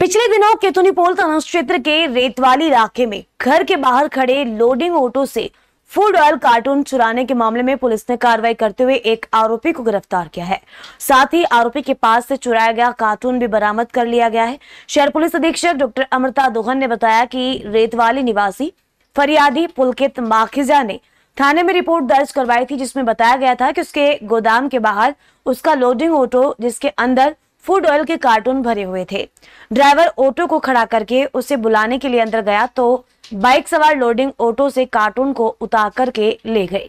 पिछले दिनों केतुनी पोल थाना क्षेत्र के रेतवाली इलाके में घर के बाहर खड़े लोडिंग ऑटो से फूड ऑयल कार्टून चुराने के मामले में पुलिस ने कार्रवाई करते हुए एक आरोपी को गिरफ्तार किया है साथ ही आरोपी के पास से चुराया गया कार्टून भी बरामद कर लिया गया है शहर पुलिस अधीक्षक डॉक्टर अमृता दोहन ने बताया कि रेतवाली निवासी फरियादी पुलकित माखिजा ने थाने में रिपोर्ट दर्ज करवाई थी जिसमें बताया गया था कि उसके गोदाम के बाहर उसका लोडिंग ऑटो जिसके अंदर फूड ऑयल के कार्टून भरे हुए थे ड्राइवर ऑटो को खड़ा करके उसे बुलाने के लिए अंदर गया तो बाइक सवार लोडिंग ऑटो से कार्टून को उतार करके ले गए